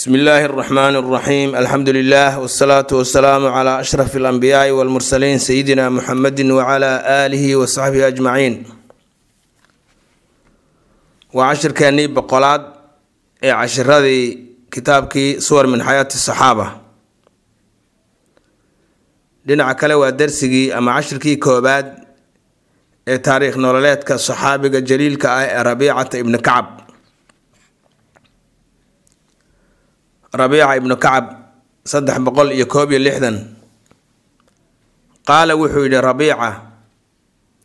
bsmi illaahi araxmaani araxiim alxamdu lilah wsalaatu wasalaamu calaa ashraf alambiyaai walmursaliin sayidina muxamedi wacalaa aalihi wa saxbihi ajmaciin waa cashirkeenii boqolaad ee cashiradii kitaabkii suwar min xayaati saxaaba dhinaca kale waa darsigii ama cashirkii koobaad ee taariikh nololeedka saxaabiga jaliilka ah ee rabiicata ibni kacab rabiica ibnu kacab saddex boqol iyo koob iyo lixdan qaala wuxuu yidhi rabiica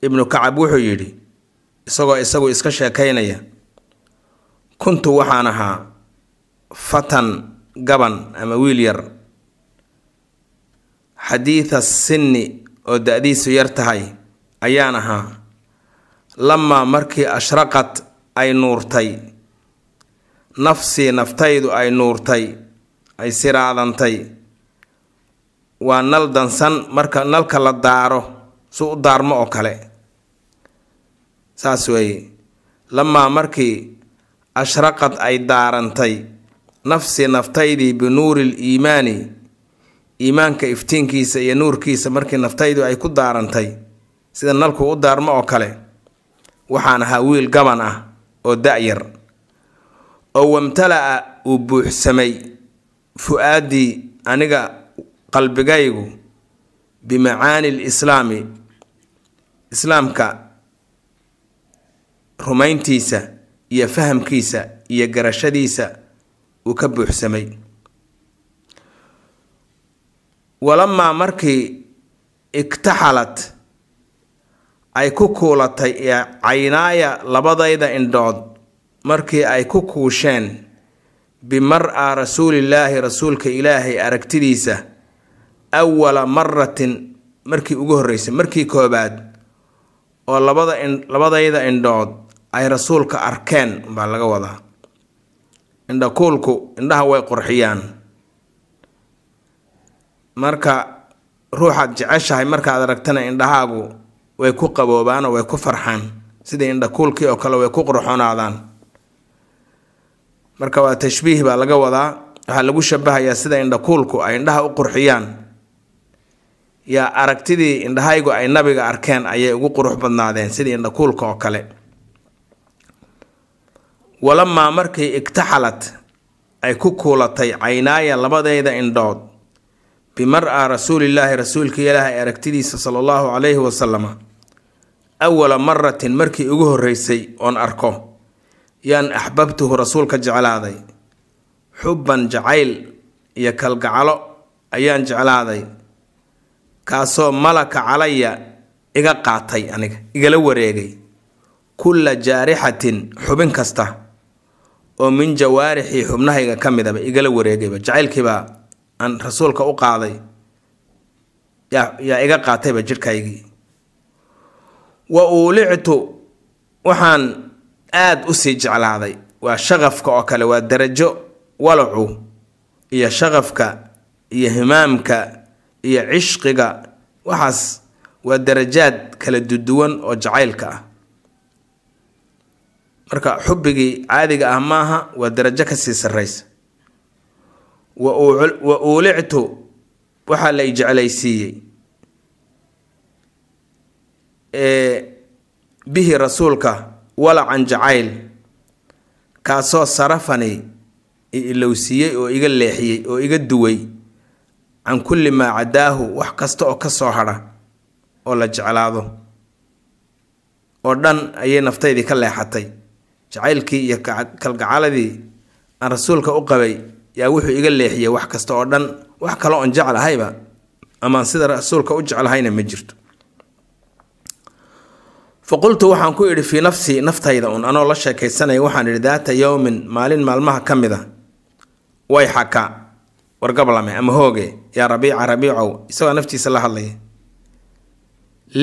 ibnu kacab wuxuu yidhi isagoo isagu iska sheekaynaya kuntu waxaan ahaa fatan gaban ama wiil yar xadiida sinni oo da-diisu yar tahay ayaan ahaa lamaa markii ashraqad ay nuurtay nafsii naftaydu ay nuurtay ay siraadantay waa nal dansan marka nalka la daaro su u daarmo oo kale saas weeye lamaa markii ashraqad ay daarantay nafsii naftaydii binuuril iimaani iimaanka iftiinkiisa iyo nuurkiisa markii naftaydu ay ku daarantay sida nalku u daarmo oo kale waxaan ahaa wiil gaban ah oo da-yar oo wamtala'a uu buuxsamay fu-aadii aniga qalbigaygu bimacaani lislaami islaamka rumayntiisa iyo fahamkiisa iyo garashadiisa uu ka buuxsamay walamaa markii iktaxalad ay ku kuulatay ee caynaaya labadayda indhood markii ay ku kuusheen bimar-aa rasuulillaahi rasuulka ilaahay aragtidiisa awala maratin markii ugu horreysay markii koobaad oo labada labadayda indhood ay rasuulka arkeen baa laga wadaa indhakuulku indhaha way qurxiyaan marka ruuxaad jeceshahay markaad aragtana indhahaagu way ku qaboobaan oo way ku farxaan sidii indhakuulkii oo kale way ku qurxoonaadaan marka waa tashbiih baa laga wadaa waxaa lagu shabahayaa sida indhakuulku ay indhaha u qurxiyaan yaa aragtidii indhahaygu ay nabiga arkeen ayay ugu qurux badnaadeen sidii indhakuulka oo kale walamaa markii igtaxalat ay ku kuulatay caynaaya labadeyda indhood bimar-a rasuulilaahi rasuulkii ilaahay aragtidiisa sala allahu calayhi wasalama awala maratin markii ugu horreysay oon arko yaan axbabtuhu rasuulka jeclaaday xubban jacayl iyo kalgacalo ayaan jeclaaday kaasoo malaka calaya iga qaatay aniga igala wareegay kulla jaarixatin xubin kasta oo min jawaarixii xubnahayga ka midaba igala wareegayba jacaylkiiba aan rasuulka u qaaday yaa iga qaatayba jidhkaygii wa uulictu waxaan aad u sii jeclaaday waa shaqafka oo kale waa darajo walacu iyo shaqafka iyo himaamka iyo cishqiga waxaas waa darajaad kala duduwan oo jacaylka ah marka xubbigii caadiga ah maaha waa darajo kasii sarraysa wa uulictu waxaa la ijeclaysiiyey bihi rasuulka walacan jacayl kaasoo sarafani ilowsiiyey oo iga leexiyey oo iga duway can kulli maa cadaahu wax kasta oo ka soo hadha oo la jeclaado oo dhan ayay naftaydii ka leexatay jacaylkii iyo kalgacaladii aan rasuulka u qabay yaa wuxuu iga leexiyey wax kasta oo dhan wax kale oon ahayba amaan sida rasuulka u jeclahayna ma jirto faqultu waxaan ku idhi fii nafsii naftayda un anoo la sheekaysanaya waxaan idhi daata yowmin maalin maalmaha ka mid a ah. way xaka wargablame ama hooge yaa rabiica rabiicow isagoo naftiisa la hadlaya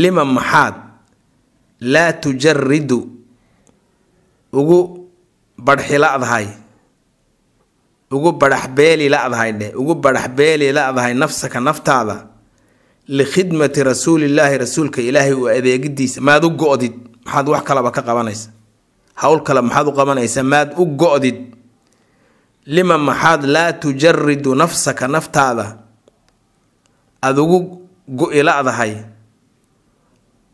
lima maxaad laa tujaridu ugu badhxi dahay ugu badhaxbeeli la-dahay dhe ugu badhaxbeeli la-dahay nafsaka naftaada likhidmati rasuulillaahi rasuulka ilaahay u adeegidiisa maad u go-did maxaad wax kalaba ka qabanaysa howl kale maxaad u qabanaysa maad u go-did lima maxaad laa tujaridu nafsaka naftaada aada ugu go-i la-dahay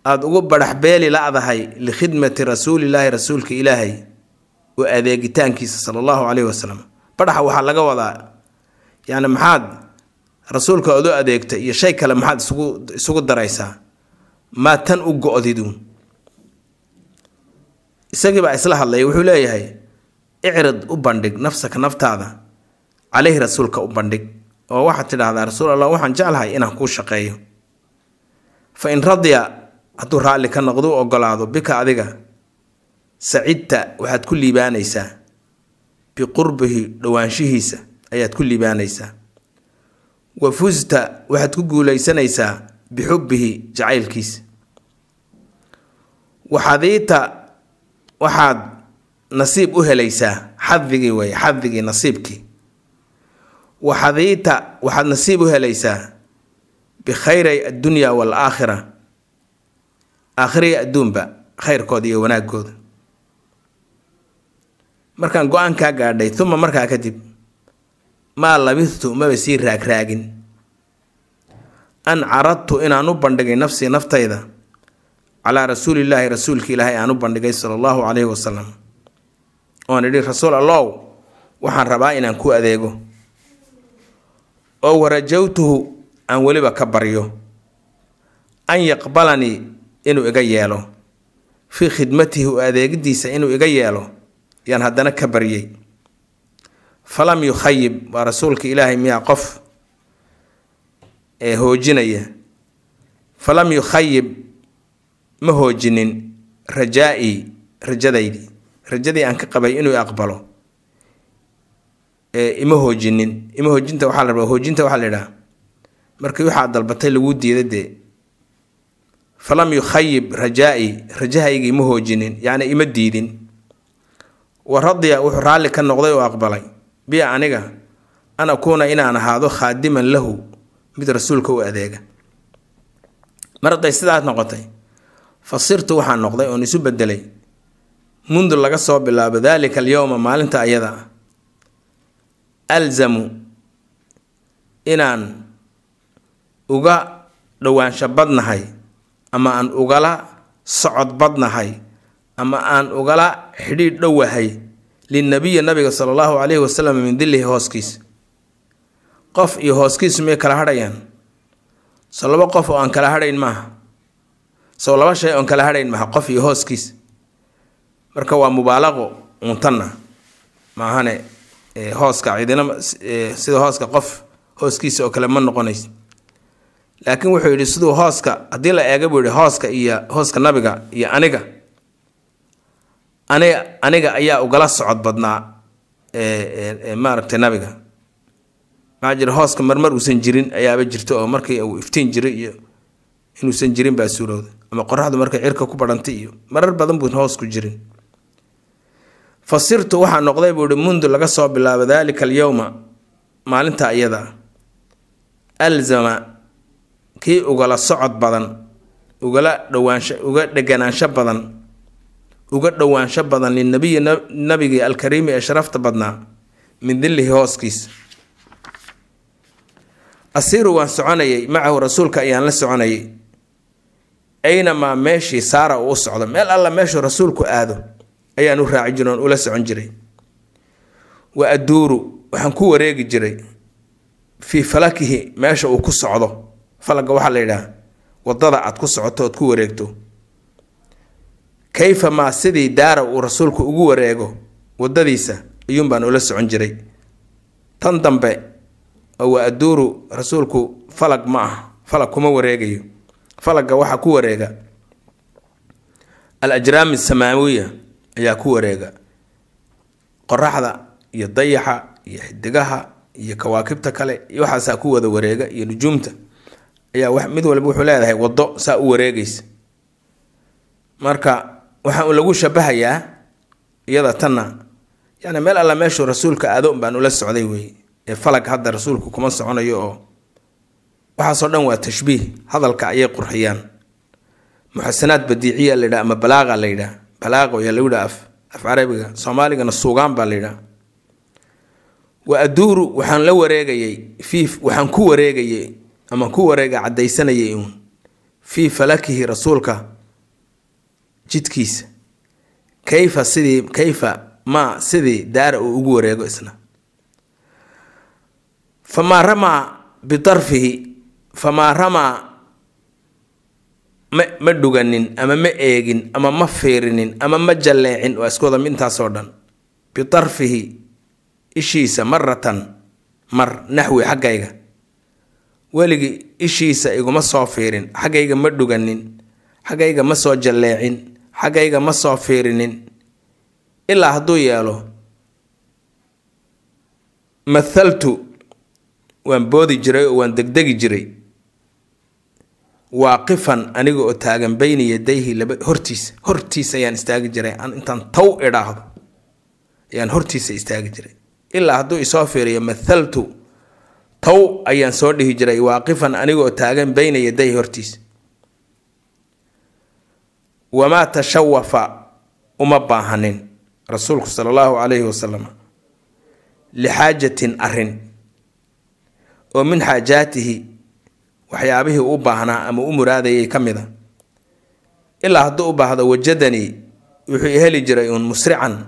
aada ugu badhax la-dahay likhidmati rasuulillaahi rasuulka ilaahay u adeegitaankiisa sala allahu caleyhi wasalam badhaxa waxaa laga wadaa yani maxaad rasuulka odo adeegta iyo shay kale maxaad isugu isugu daraysaa maa tan u go-didu isagiibaa isla hadlaya wuxuu leeyahay icrid u bandhig nafsaka naftaada caleyhi rasuulka u bandhig oo waxaad tidhaahdaa rasuul allah waxaan jeclahay inaan kuu shaqeeyo fa in radiya hadduu raalli ka noqdo u ogolaado bika adiga sacidta waxaad ku liibaanaysaa biqurbihi dhowaanshihiisa ayaad ku liibaanaysaa wa fusta waxaad ku guulaysanaysaa bixubbihi jacaylkiisa waxadiita waxaad nasiib u helaysaa xadigii wey xadigii nasiibkii waxadiita waxaad nasiib u helaysaa bikhayri addunyaa wal aakhira adduunba khayrkooda iyo wanaagooda markaan go-aan kaa gaadhay uma markaa kadib maa labidtu maba sii raagraagin an caradtu inaan u bandhigay nafsii naftayda calaa rasuulillaahi rasuulkii ilaahay aan u bandhigay sala allahu calayhi wasalam oon idhi rasuul allow waxaan rabaa inaan ku adeego oo warajawtuhu aan weliba ka baryo an yaqbalanii inuu iga yeelo fii khidmatihi u adeegidiisa inuu iga yeelo yaan haddana ka baryay falam yukhayib waa rasuulka ilaahay miyaa qof ee hoojinaya falam yukhayib ma hoojinin rajaa-ii rajadaydii rajadii aan ka qabay inuu aqbalo ima hoojinin ima hoojinta waxaa la rabaa hoojinta waxaa la idhaha markii waxaad dalbatay lagu diida dee falam yukhayib rajaa-i rajahaygii ma hoojinin yacni ima diidin wa radiya wuxuu raalli ka noqday oo aqbalay bi aniga an akuuna inaan ahaado khaadiman lahu mid rasuulka u adeega mar hadday sidaas noqotay fasirtu waxaan noqday oon isu bedelay mundu laga soo bilaabo dalika alyowma maalinta ayada alzamu inaan uga dhowaansho badnahay ama aan ugala socod badnahay ama aan ugala xidhiidh dhowahay linabiyi nabiga sala allahu caleyhi wasalam min dillihi hooskiis qof iyo hooskiis miyay kala hadhayaan so laba qof oo aan kala hadhayn maaha so laba shay oon kala hadhayn maaha qof iyo hooskiis marka waa mubaalaqo untanna maahane hooska cidinama sida hooska qof hooskiisa oo kale ma noqonays laakiin wuxuu yidhi siduu hooska haddii la eega buu yihi hooska iyo hooska nabiga iyo aniga aniga aniga ayaa ugala socod badnaa maaragtay nabiga maxaa jira hooska marmar uusan jirin ayaaba jirta oo markii uu iftiin jiray iyo inuusan jirin baa suurowda ama qoraxdu markay cirka ku badhantay iyo marar badan buun hoos jirin fasirtu waxaa noqday buu ihi mundu laga soo bilaabo dalika alyowma maalinta iyada alzama kii ugala socod badan ugala dhawaansho uga dheganaansho badan uga dhowaansho badan linabiyi nabigii alkariimi ee sharafta badnaa min dillihi hooskiis asiiru waan soconayay macahu rasuulka ayaan la soconayay aynamaa meeshii saara uu u socdo meel alla meeshuu rasuulku aado ayaan u raaci jira ula socon jiray wa aduuru waxaan ku wareegi jiray fii falakihi meesha uu ku socdo falaga waxaa la yidhaah wadada aad ku socoto ood ku wareegto kayfa maa sidii daara uu rasuulku ugu wareego wadadiisa ayuunbaan ula socon jiray tan dambe waa aduuru rasuulku falag ma ah falag kuma wareegayo falagga waxaa ku wareega al ajraam asamaawiya ayaa ku wareega qoraxda iyo dayaxa iyo xidigaha iyo kawaakibta kale iyo waxaasaa ku wada wareega iyo nujuumta ayaa mid walba wuxuu leedahay wado saa u wareegaysa marka waxaa u lagu shabahayaa iyada tanna yani meel alla meeshu rasuulka aadoon baan ula socday wey ee falag hadda rasuulku kuma soconayo oo waxaasoo dhan waa tashbiih hadalka ayay qurxiyaan muxasanaad badiiciya layidha ama balaaqa la yidhaah balaaqo yaa lagu yidha af af carabiga soomaaligana suugaan baa la yidhaah wa aduuru waxaan la wareegayay fii waxaan ku wareegayay ama ku wareega caddaysanayay uun fii falakihi rasuulka jidkiisa kayfa sidii kayfa ma sidii daara uu ugu wareego isna famaa ramaa bidarfihi famaa ramaa ma ma dhuganin ama ma eegin ama ma fiirinin ama ma jalleecin waa iskuwada wada intaasoo dhan bidarfihi ishiisa maratan mar naxwi xaggayga weligii ishiisa iguma soo fiirin xaggayga ma dhuganin xaggayga ma soo jalleecin xaggayga ma soo fiirinin ilaa hadduu yeelo mathaltu waan boodi jiray oo waan degdegi jiray waaqifan aniga oo taagan bayna yadayhi laba hortiisa hortiisa ayaan istaagi jiray intaan taw idhaahdo ayaan hortiisa istaagi jiray ilaa hadduu isoo fiiriyo mathaltu taw ayaan soo dhihi jiray waaqifan aniga oo taagan bayna yadayhi hortiisa wamaa tashawafa uma baahanin rasuulku sala allahu calayhi wasalam lixaajatin arin oo min xaajaatihi waxyaabihii u baahnaa ama u muraadayay ka mid a ilaa hadduu u baahdo wajadanii wuxuu iheli jiray uun musrican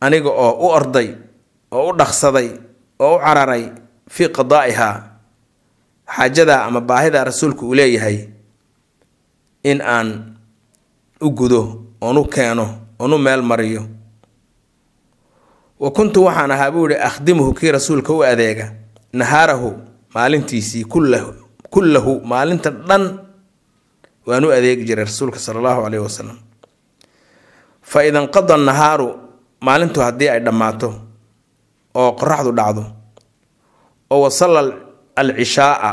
aniga oo u orday oo u dhaqsaday oo u cararay fii qadaa'ihaa xaajadaa ama baahidaa rasuulku uu leeyahay in aan u gudo oon keeno oonu meel mariyo wa kuntu waxaan ahaa buu ihi akhdimuhu kii rasuulka u adeega nahaarahu maalintiisii kullahu maalinta dhan waan u adeegi jiray rasuulka sala allahu caleyhi wasalam fa idan qada nahaaru maalintu haddii ay dhammaato oo qoraxdu dhacdo oo wasalla alcishaaa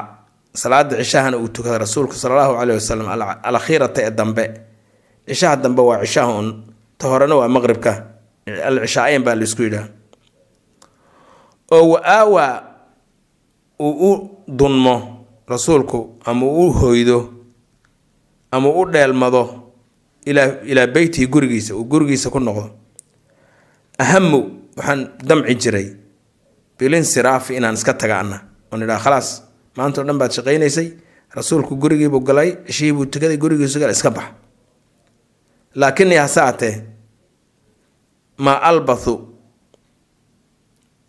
salaada cishaahana uu tukada rasuulka sala allahu caleyhi wasalam alakhiirata ee dambe cishaha dambe waa cishaha un ta horena waa maqribka alcishaaeyn baa laisku yidhaah oo wa-aawaa uu u dunmo rasuulku ama u hoydo ama u dheelmado ilaa ilaa beytihi gurigiisa uu gurigiisa ku noqdo ahamu waxaan damci jiray bilinsiraafi inaan iska taga anna oon idhaa khalaas maantao dhan baad shaqaynaysay rasuulku gurigiibuu galay cishihiibuu tukaday gurigiisugal iska bax laakini hase atee maa albathu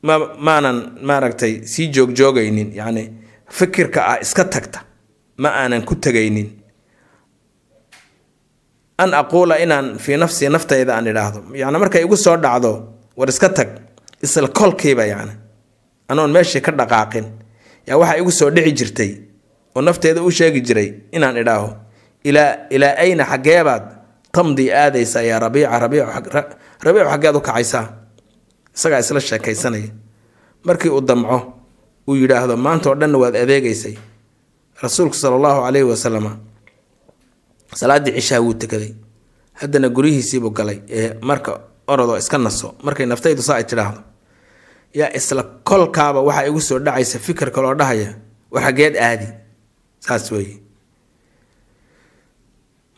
ma maanan maaragtay sii joogjoogaynin yacni fikirka ah iska tagta ma aanan ku tegaynin an aquula inaan fii nafsii naftayda aan idhaahdo yacni markay igu soo dhacdo war iska tag isla kolkiiba yacni anoon meeshii ka dhaqaaqin yaa waxaa igu soo dhici jirtay oo nafteeda u sheegi jiray inaan idhaaho ilaa ilaa ayna xaggeebaad tamdi aadaysa yaa rabiica rabiicu xaggeed u kacaysaa isagaa isla sheekaysanaya markii uu damco uu yidhaahdo maanta oo dhanna waad adeegaysay rasuulku sala allahu caleyhi wasalama salaaddii cishaa wuu tukaday haddana guryihiisiibuu galay ee marka orodoo iska naso markay naftaydu saa ay tidhaahdo yaa isla kolkaaba waxaa igu soo dhacaysa fikir kaloo dhahaya war aadi saas weye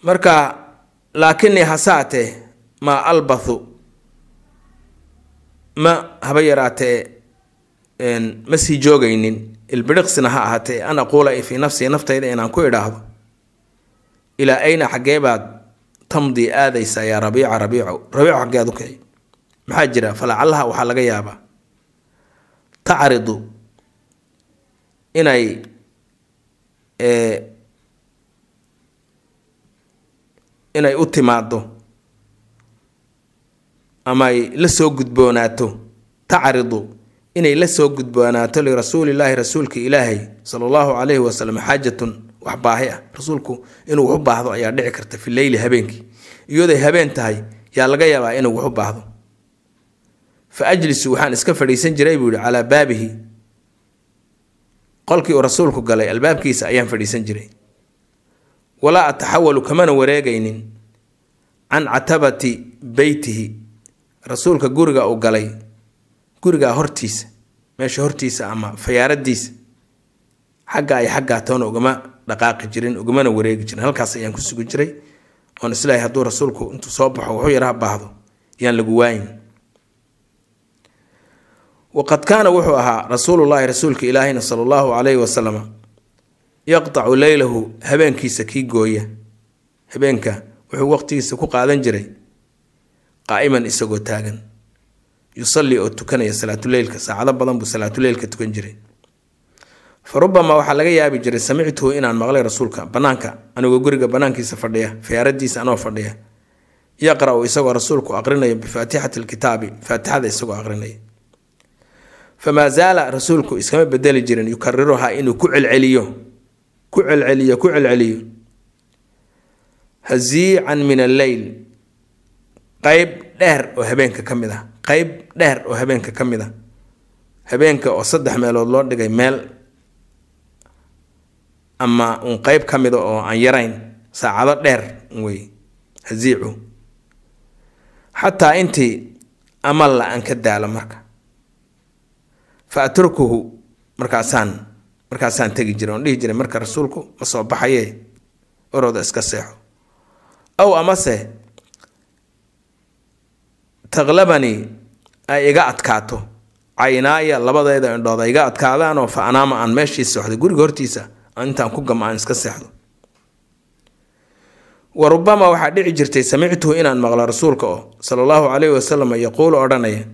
marka laakini hasaatee maa albathu ma haba yaraatee ma sii joogaynin ilbiriqsina ha ahaatee an aquula ay fii nafsii naftayda inaan ku idhaahdo ilaa ayna xaggee baad tamdii aadaysaa yaa rabiica rabiicu rabiico xaggeed u maxaa jira falacallaha waxaa laga yaabaa tacridu inay inay u timaado amaay ay la soo gudboonaato tacridu inay la soo gudboonaato lirasuulilaahi rasuulka ilaahay sala allahu calayhi wasalam xaajatun wax baahi ah rasuulku inuu wax u baahdo ayaa dhici karta fi leyli habeenkii iyadooy habeen tahay yaa laga yaabaa inuu wax u baahdo fa ajlisu waxaan iska fadhiisan jiray buu yihi calaa baabihi qolkii uu rasuulku galay albaabkiisa ayaan fadhiisan jiray walaa ataxawalu kamana wareegaynin can catabati beytihi rasuulka guriga uu galay gurigaa hortiisa meesha hortiisa ama fayaaradiisa xagga ay xaggaa toona ugama dhaqaaqi jirin ugamana wareegi jirin halkaas ayaan ku sugi jiray oon islaahay hadduu rasuulku intuu soo baxo wuxuu yaraha baahdo yaan lagu waayin waqad kaana wuxuu ahaa rasuulullaahi rasuulka ilaahayna sala allahu calayhi wasalama yaqtacu leylahu habeenkiisa kii gooya habeenka wuxuu waqtigiisa ku qaadan jiray qaa'iman isagoo taagan yusalli oo tukanaya salaatuleylka saacado badan buu salaatuleylka tukan jiray fa rubamaa waxaa laga yaabi jiray samictuhu inaan maqlay rasuulka banaanka anigoo guriga banaankiisa fadhiya fayaaradiisa anoo fadhiya yaqra-u isagoo rasuulku aqrinayo bifaatixati lkitaabi faatixada isagoo aqrinaya famaa zaala rasuulku iskama bedeli jirin yukariruhaa inuu ku celceliyo ku celceliyo ku celceliyo hasiican min alleyl qeyb dheer oo habeenka ka mid ah qeyb dheer oo habeenka ka mid ah habeenka oo saddex meelood loo dhigay meel ama uun qeyb ka mida ah oo aan yarayn saacado dheer wey hasiicu xataa intii amal la aan ka daalo marka fa atrukuhu markaasaan markaasaan tegi jira oon dhihi jiray marka rasuulku ma soo baxaye orowda iska seexo ow amase taqlabani ay iga adkaato caynaaya labadeeda indhood ay iga adkaadaanoo fa anaama aan meeshii seexdo guriga hortiisa intaan ku gama aan iska seexdo wa rubamaa waxaa dhici jirtay samictuhu inaan maqlo rasuulka oo sala allahu caleyhi wasalam yaquul odhanaya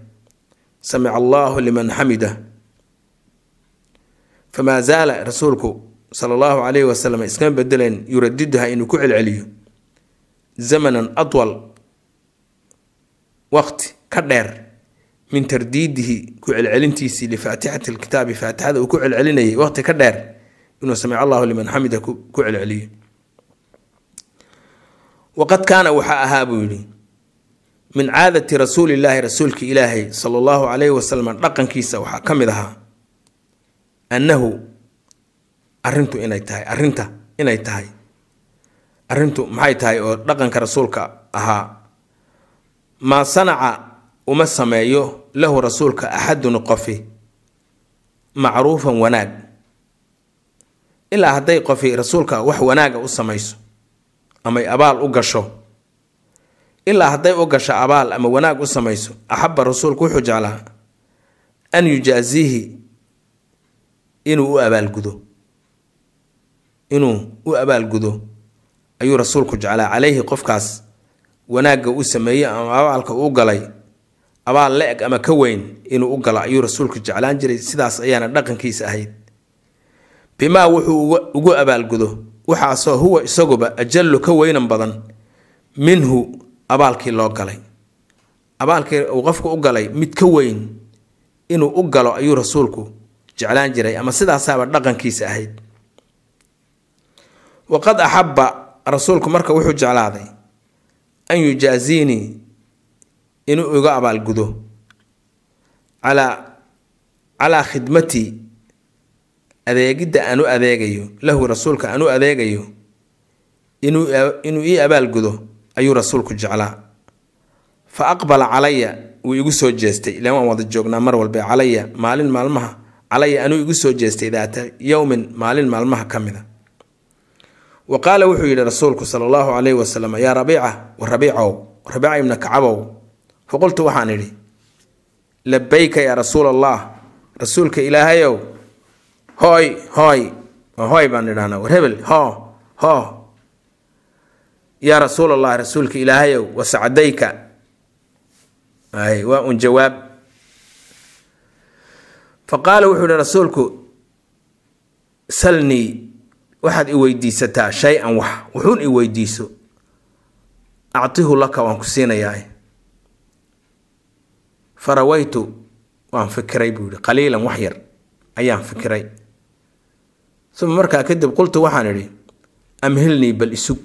samic allaahu liman xamida famaa zaala rasuulku sala allahu calayhi wasalam iskama bedeleen yuradiduha inuu ku celceliyo zamanan adwal waqti ka dheer min tardiidihi ku celcelintiisii lifaatixati lkitaabi faatixada uu ku celcelinayay waqti ka dheer inuu samic allahu liman xamida ku celceliyo waqad kaana waxaa ahaa buu yihi min caadati rasuulillaahi rasuulki ilaahay sala allahu calayhi wasalam dhaqankiisa waxaa ka mid ahaa annahu arintu inay tahay arinta inay tahay arintu maxay tahay oo dhaqanka rasuulka ahaa maa sanaca uma sameeyo lahu rasuulka axadun qofi macruufan wanaag ilaa hadday qofi rasuulka wax wanaaga u samayso amay abaal u gasho ilaa hadday u gasho abaal ama wanaag u samayso axaba rasuulku wuxuu jeclaa an yujaasiihi inuu u abaalgudo inuu u abaalgudo ayuu rasuulku jeclaa caleyhi qofkaas wanaagga u sameeyey ama abaalka uu galay abaal la eg ama ka weyn inuu u galo ayuu rasuulku jeclaan jiray sidaas ayaana dhaqankiisa ahayd bimaa wuxuu ugu abaalgudo waxaasoo huwa isaguba ajallu ka weynan badan minhu abaalkii loo galay abaalkii uu qofku u galay mid ka weyn inuu u galo ayuu rasuulku jeclaan jiray ama sidaasaaba dhaqankiisa ahayd waqad axaba rasuulku marka wuxuu jeclaaday an yujaaziinii inuu iga abaalgudo calaa calaa khidmatii adeegidda aanu adeegayo lahu rasuulka aanu adeegayo inuu inuu ii abaalgudo ayuu rasuulku jeclaa fa aqbala calaya wuu igu soo jeestay ilaan waan wada joognaa mar walba calaya maalin maalmaha calaya anuu igu soo jeestay daata yowmin maalin maalmaha ka mida wa qaala wuxuu yidhi rasuulku sala allahu caleyhi wasalam yaa rabiica wa rabiicow rabiica ibna kacabow faqultu waxaan idhi labayka yaa rasuul allah rasuulka ilaahayow hooy hooy hooy baan idhahnaa war hoo hoo yaa rasuul allah rasuulka ilaahayow wa sacdayka waa un jawaab faqaala wuxuu ihi rasuulku salnii waxaad i weydiisataa shay-an wax wuxuun i weydiiso actihu laka waan ku siinayaa farawaytu waan fikiray buu yihi qaliilan wax yar ayaan fikiray suma markaa kadib qultu waxaan idhi amhilnii bal isug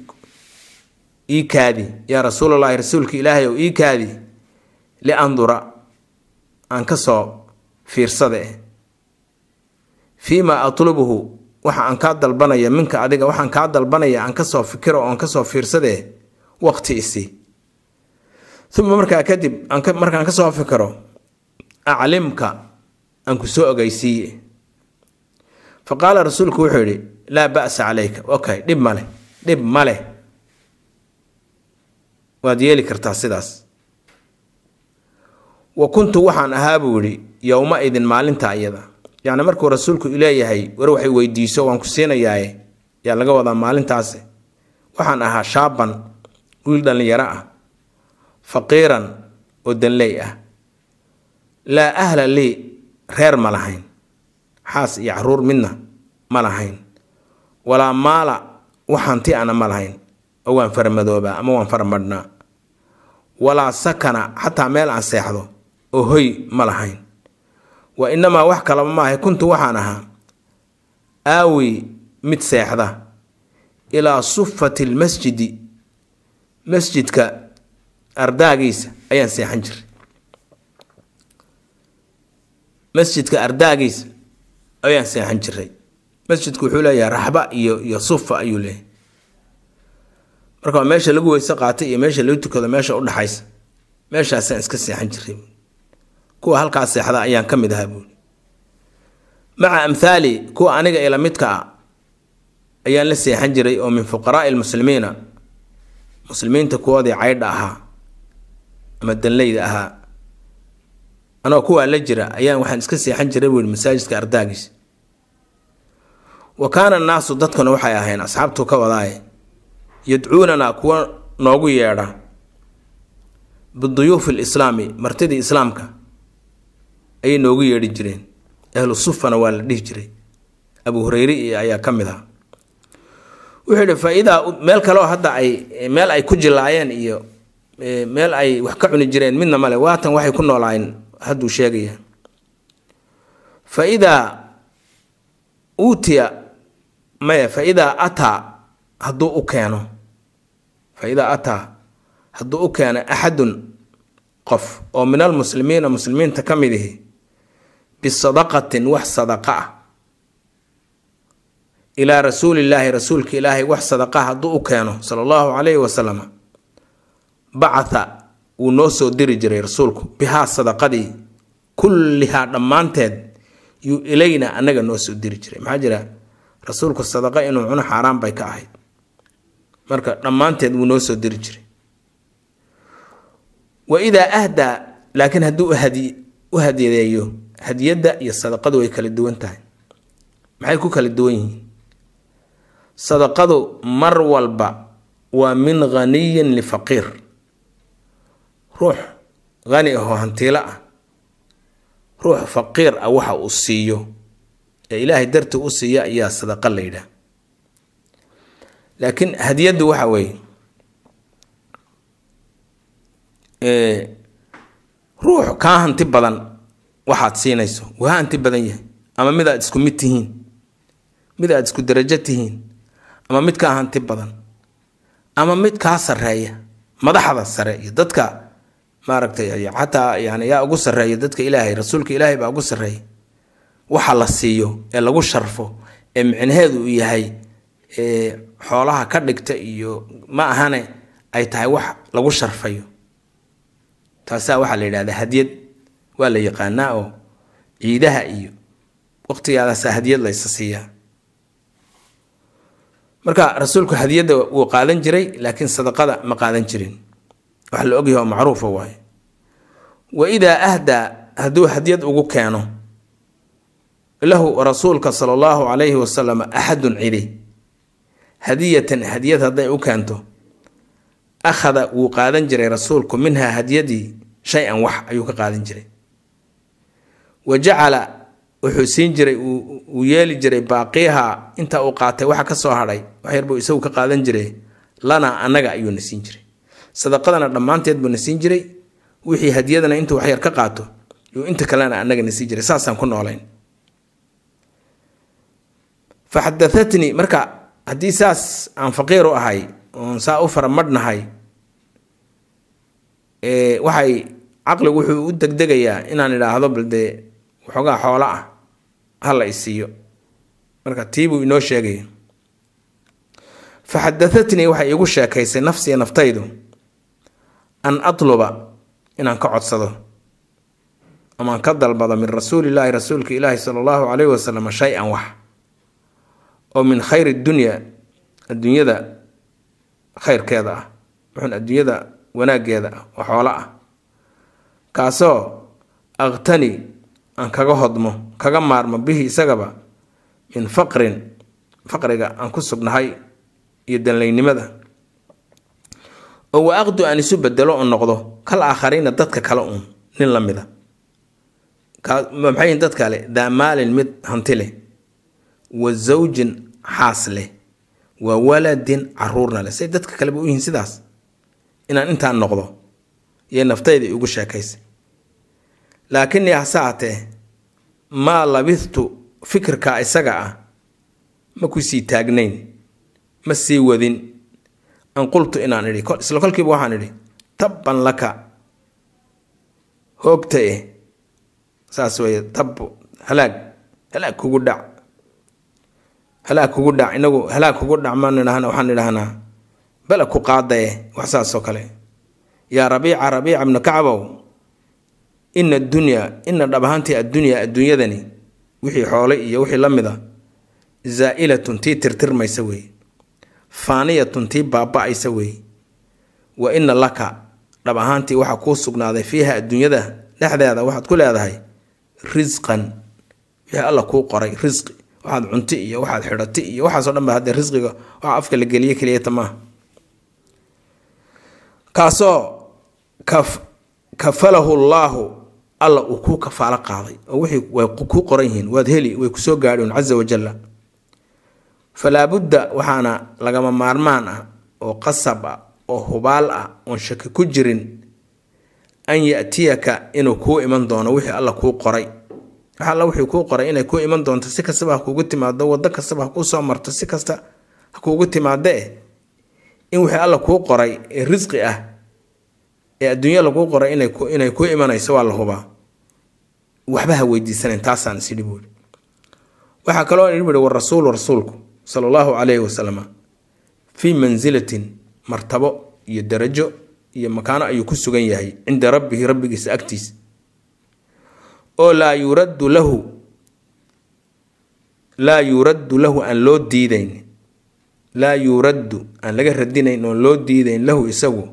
ii kaadi yaa rasuulallaahi rasuulka ilaahay ow ii kaadi liandura aan kasoo fiirsade fii maa atlubuhu waxa aan kaa dalbanaya minka adiga waxaan kaa dalbanaya aan kasoo fikiro oon kasoo fiirsade waqti isi uma markaa kadib markaan kasoo fikiro aclimka aan ku soo ogeysiiye fa qaala rasuulku wuxuu yihi laa ba'sa calayka okay dhib maleh dhib maleh waad yeeli kartaa sidaas wa kuntu waxaan ahaa buu yidhi yowma idin maalinta iyada yacni markuu rasuulku ileeyahay war waxay weydiiso waan ku siinayaaye yaa laga wadaa maalintaasi waxaan ahaa shaaban wiil dhallinyaro ah faqiiran oo danley ah laa ahla lii reer ma lahayn xaas iyo caruur midna ma lahayn walaa maala waxanti ana ma lahayn oo waan faramadoobaa ama waan farmadhnaa walaa sakana xataa meel aan seexdo ohoy ma lahayn wa inamaa wax kalaba maahay kuntu waxaan ahaa aawi mid seexda ilaa sufati lmasjidi masjidka ardaagiisa ayaan seexan jiray masjidka ardaagiisa ayaan seexan jiray masjidku wuxuu leeyahay raxba iyo iyo sufa ayuu leeyahay marka meesha lagu weyse qaatay iyo meesha lagu tukado meesha udhaxaysa meeshaasaan iska seexan jiray kuwa halkaas seexda ayaan ka mid ahaa buui maca amhaali kuwa aniga ila midka a ah, ayaan la seexan jiray oo min fuqaraai lmuslimiina muslimiinta kuwoodii caydha ahaa ama danleyda ahaa anoo kuwaa la jira ayaan waxaan iska seexan jiray buui masaajidka ardaagiis wa kaana naasu dadkuna waxay ahayn asxaabtu ka wadaaye yadcuunana kuwa noogu yeedha biduyuufi lislaami martidii islaamka ayay noogu yeedhi jireen ahlu sufana waa la dhihi jiray abu hureyre ayaa ka mid ah wuxuu yidhi faa meel kaleoo hadda ay eh, meel ay ku jilaayeen iyo eh, meel ay wax ka cuni jireen midna male waatan waxay ku noolaayeen hadduu sheegaya faidaa uutiya maya faidaa ataa hadduu u keeno faidaa ataa hadduu u keeno axadun qof oo min almuslimiina muslimiinta ka mid ihi bisadaqatin wax sadaqa ah ilaa rasuulillaahi rasuulka ilaahay wax sadaqa hadduu u keeno sala allahu calayhi wasalam bacatha wuu noo soo diri jiray rasuulku bihaa sadaqadii kullihaa dhammaanteed yuu ilayna anaga noo soo diri jiray maxaa jira rasuulku sadaqa inuu cuno xaaraan bay ka ahayd marka dhammaanteed wuu noo soo diri jiray wa idaa ahdaa laakiin hadduu u hadiyeeyo hadiyadda iyo sadaqadu way kala duwan tahay maxay ku kala duwan yihiin sadaqadu mar walba waa min ghaniyin lifaqiir ruux hani ahoo hantiilo ah ruux faqiir ah waxa uu siiyo ee ilaahay dartii u siiya ayaa sadaqa la yidhaah laakiin hadiyaddu waxa weeye ruux kaa hanti badan waxaad siinayso waa anti badan yahay ama mid isku mid tihiin mid aad isku darajo tihiin ama mid hanti badan ama mid kaa sareeya madaxda sare iyo dadka maaragtay xataa yani yaa ugu sareeya dadka ilaahay rasuulka ilaahay baa ugu sareeya waxa la siiyo ee lagu sharfo ee micnaheedu uu yahay xoolaha ka dhigta iyo ma ahane ay tahay wax lagu sharfayo taasaa waxaa la yidhahdaa hadiyad waa la yaqaanaa oo ciidaha iyo waqtigaadas hadiyad laysa siiyaa marka rasuulku hadiyadda wuu qaadan jiray laakiin sadaqada ma qaadan jirin wax la ogyahay oo macruufa waay wa idaa ahdaa hadduu hadiyad ugu keeno lahu rasuulka sala allahu calayhi wasalam axadun cidi hadiyatan hadiyad hadday u keento akhada wuu qaadan jiray rasuulku minhaa hadiyadii shay-an wax ayuu ka qaadan jiray wajacala wuxuu siin jiray uu yeeli jiray baaqiiha inta uu qaatay waxa kasoo hadhay waxyarbuu isagu ka qaadan jiray lana anaga ayuuna siin jiray sadaqadana dhammaanteed buuna siin jiray wixii hadiyadana intuu waxyar ka qaato yuu inta kalena anagana siin jiray saasaan ku noolayn faxadaatnii marka haddii saas aan faqiir u ahay oon saa u faramadhnahay waxay caqligu wuxuu u degdegayaa inaan idhaahdo bal dee waxoogaa xoolo ah hala isiiyo marka tii buu inoo sheegay fa xadaatnii waxay igu sheekaysay nafsii naftaydu an atluba inaan ka codsado amaan ka dalbado min rasuulilaahi rasuulka ilaahi sala allahu caleyhi wasalam shay-an wax oo min khayr iddunya adduunyada khayrkeeda ah wuxuun adduunyada wanaaggeeda ah oo xoolo ah kaasoo aqtani aan kaga hodmo kaga maarmo bihi isagaba min faqrin faqriga aan ku sugnahay iyo danlaynimada oo wa aqdu aan isu bedelo oo noqdo kal aakhariina dadka kale uun nin la mida maxay dad kale daa maalin mid hanti leh wa zawjin xaas leh wa waladin caruurna leh say dadka kaleba u yihiin sidaas inaan intaan noqdo iyo naftayda igu sheekaysa laakinnii hase atee maa labidtu fikirka isaga ah ma kusii taagnayn ma sii wadin an qultu inaan idhi isla kolkiiba waxaan idhi tabban laka hoogta eh saas weye tab halaag halaag kugu dhac halaag kugu dhac inagu halaag kugu dhac maan idhahna waxaan idhahnaa bala ku qaada eh wax saasoo kale yaa rabiica rabiica ibnu kacbow ina adunyaa ina dhab ahaantii addunyaa adduunyadani wixii xoole iyo wixii la mida a zaa'ilatun tii tirtirmaysa wey faaniyatun tii baabaaysa wey wa ina laka dhab ahaantii waxaa kuu sugnaaday fiiha adduunyada dhexdeeda waxaad ku leedahay risqan wixii alla kuu qoray risqi waxaad cunti iyo waxaad xidhati iyo waxaasoo dhan ba risqiga waxa afka la geliye keliyata maaha kaasoo kafalahu allaahu alla uu kuu kafaalo qaaday oo wixii way kuu qoran yihiin waad heli way kusoo gaadheen casa wajalla falaabudda waxaana lagama maarmaan ah oo qasab ah oo hubaal ah oon shaki ku jirin an yatiyaka inuu kuu iman doono wixii alla kuu qoray wax alla wixii kuu qoray inay kuu iman doonto si kastaba ha kuugu timaado waddo kastaba ha kuu soo marto si kasta ha kuugu timaadee in wixii alla kuu qoray ee risqi ah ee adduunya lagu qoray inay ku imanayso waa la hubaa waxba ha weydiisanan taasaan isidhi buuri waxaa kaloo idhi buhi warasuulu rasuulku sala allahu calayhi wasalama fii manzilatin martabo iyo darajo iyo makaano ayuu ku sugan yahay cinda rabbihi rabbigiisa agtiisa oo laa yuraddu lahu laa yuraddu lahu aan loo diidayn laa yuraddu aan laga radinayn oon loo diidayn lahu isagu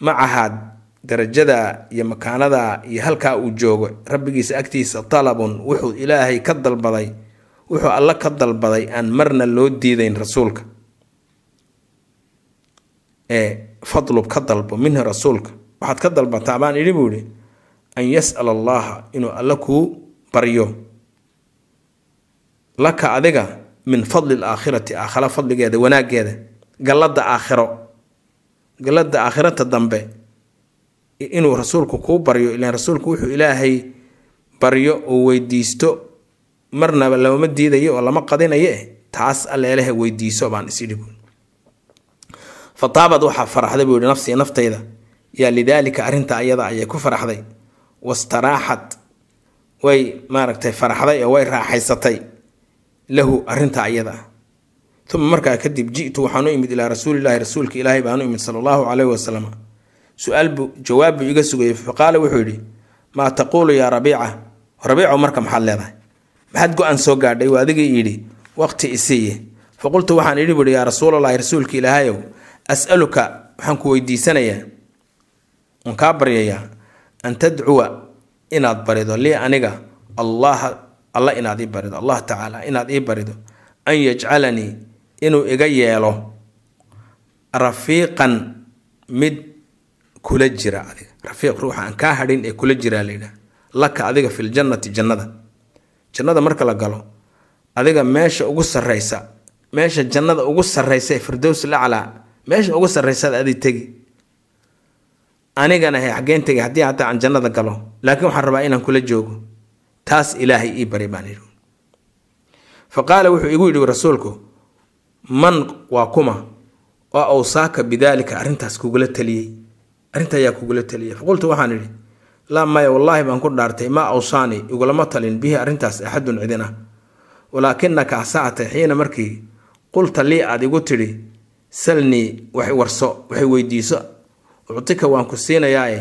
ma ahaad darajada iyo makaanada iyo halkaa uu joogo rabbigiisa agtiisa talabun wuxuu ilaahay ka dalbaday wuxuu alle ka dalbaday aan marna loo diidayn rasuulka ee fadlub ka dalbo minhu rasuulka waxaad ka dalbataa baan idhi buu ihi an yas'al allaha inuu alle kuu baryo laka adiga min fadli alaakhirati aakhara fadligeeda wanaageeda gallada aakhiro galada akhirata dambe inuu rasuulku kuu baryo ilaan rasuulku wuxuu ilaahay baryo oo weydiisto marnaba lamama diidayo oo lama qadinayo taas alleelaha weydiiso baan isidhi fataabad waxaa faraxday buu yihi nafsii naftayda yaa lidaalika arrinta ayada ayay ku faraxday wastaraaxad way maaragtay faraxday oo way raaxaysatay lahu arinta ayada uma markaa kadib jitu waxaanu imid ilaa rasuulilaahi rasuulka ilaahay baanu imid sala allahu caleyhi wasalam su-aalbu jawaab buu iga sugayey faqaala wuxuu yidhi maa taquulu yaa rabiica rabiico marka maxaad leedahay maxaad go-aan soo gaadhay waa adigii yidhi waqti isiiye fa waxaan idhi buhi yaa rasuulallaahi rasuulka ilaahayow asaluka waxaan ku weydiisanayaa waan kaa baryayaa an tadcuwa inaad barido lii aniga allaha alla inaad ii barido allah tacaala inaad ii barido an yajcalanii inuu iga yeelo rafiiqan mid kula jira adiga rafiiq ruuxa aan kaa hadhin ee kula jiraa layidhaha laka adiga filjannati jannada jannada marka la galo adiga meesha ugu sarraysa meesha jannada ugu sarraysa ee firdows laclaa meesha ugu sarraysaad adi tegi anigana he xaggeen tegi haddii hataa aan jannada galo laakiin waxaan rabaa inaan kula joogo taas ilaahay ii bari baan yidhi fa qaala wuxuu igu yidhi rasuulku man waa kuma oo awsaaka bidaalika arintaas kugula taliyey arinta ayaa kugula taliyey faqultu waxaan idhi laa maya wallaahi baan ku dhaartay maa awsaani igulama talin bihi arintaas axadun cidina walaakinaka asacta xiina markii qulta lii aad igu tidhi salnii wax warso waxay weydiiso uctika waan ku siinayaae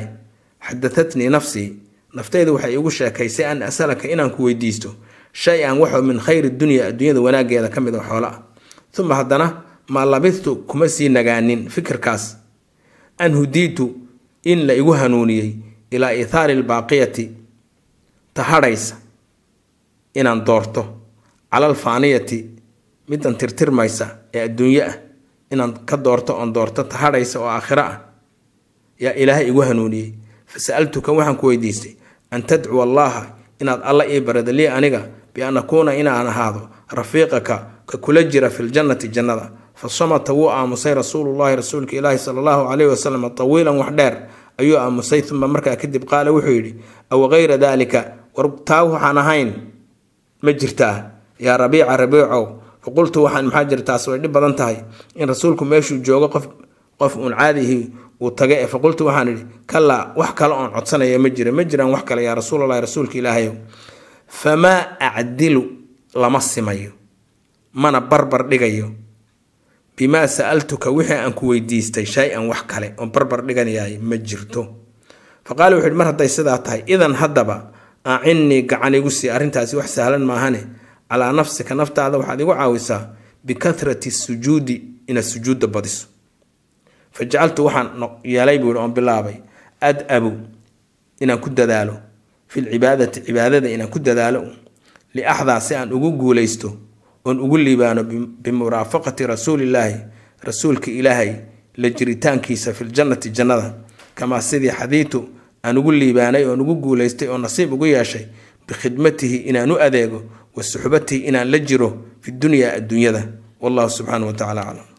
xadatatnii nafsii naftaydu waxay igu sheekaysay an asalaka inaan ku weydiisto shay an waxoo min khayri dunya adduunyada wanaageeda ka mid oo ah xoola ah uma haddana ma labistu kuma sii nagaanin fikirkaas an hudiitu in la igu hanuuniyey ilaa ithaari albaaqiyati tahadhaysa inaan doorto calal midan tirtirmaysa ee adduunyo ah inaan ka doorto oon doorto tahadhaysa oo aakhiro ah yaa ilaahay igu hanuuniyey fa waxaan ku weydiistay an tadcuw allaha inaad alla ii barida lii aniga bi an akuuna inaan ahaado rafiiqaka kula jira fi ljannati jannada fa samata wuu aamusay rasuulullahi rasuulka ilaahi sala allahu caleyhi wasalam tawiilan wax dheer ayuu aamusay uma markaa kadib qaala wuxuu yidhi aw kayra daalika war taa waxaan ahayn ma jirtaa yaa rabiica rabiicow qultu waxaan maxaa jira taas way dhib badan tahay in rasuulku meeshuu joogo qof qof uun caadihi uu taga e eh. faqultu waxaan idhi kalaa wax kale oon codsanaya ma jira ma jiraan wax kale yaa rasuulalahi rasuulka ilaahayow famaa acdilu lama simayo mana barbar dhigayo bimaa sa'altuka wixii aan ku weydiistay shay-an wax kale oon barbar dhiganayaay ma jirto fa qaala wuxu uhi mar hadday sidaa tahay idan haddaba acinnii gacan igu sii arrintaasi wax sahlan maahane calaa nafsika naftaada waxaad igu caawisaa bikarati sujuudi inaad sujuudda badiso fa jacaltu waxaan yeelay buu yihi oon bilaabay ad inaan ku dadaalo filcibaadati cibaadada inaan ku dadaalo liaxdaa si aan ugu guulaysto oon ugu liibaano bimuraafaqati rasuulillaahi rasuulka ilaahay la jiritaankiisa filjannati jannada kamaa sidii xadiitu aan ugu liibaanay oon ugu guulaystay oo nasiib ugu yeeshay bikhidmatihi inaan u adeego wa suxbatihi inaan la jiro fi dunyaa adduunyada wallahu subxaana wa tacala aclam